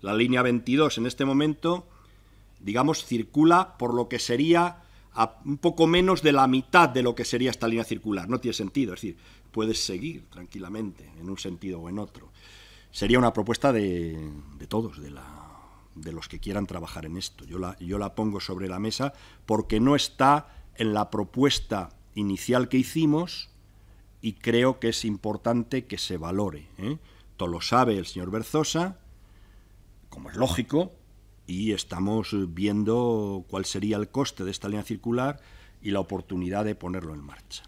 La línea 22 en este momento, digamos, circula por lo que sería un poco menos de la mitad de lo que sería esta línea circular. No tiene sentido, es decir, puedes seguir tranquilamente en un sentido o en otro. Sería una propuesta de, todos, de, los que quieran trabajar en esto. Yo la, yo la pongo sobre la mesa porque no está en la propuesta inicial que hicimos y creo que es importante que se valore. ¿eh? Todo lo sabe el señor Berzosa, como es lógico, y estamos eh, viendo cuál sería el coste de esta línea circular y la oportunidad de ponerlo en marcha.